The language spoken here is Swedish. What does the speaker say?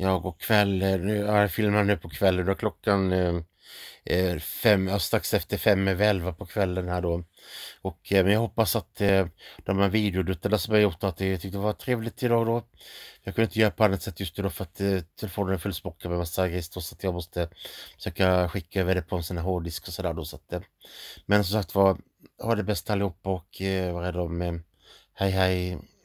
Jag går kväll, nu, jag filmar nu på kvällen då klockan är eh, eh, fem, strax efter fem över elva på kvällen här då. Och, eh, men jag hoppas att de här videoduttarna som jag gjort att jag tyckte det var trevligt idag då. Jag kunde inte göra på annat sätt just idag för att telefonen är fullspockad med massa grejer så att jag måste försöka skicka över det på en sån här hårddisk och sådär då. Så att, men som sagt var, ha det bäst allihopa och var rädda om Hej hej!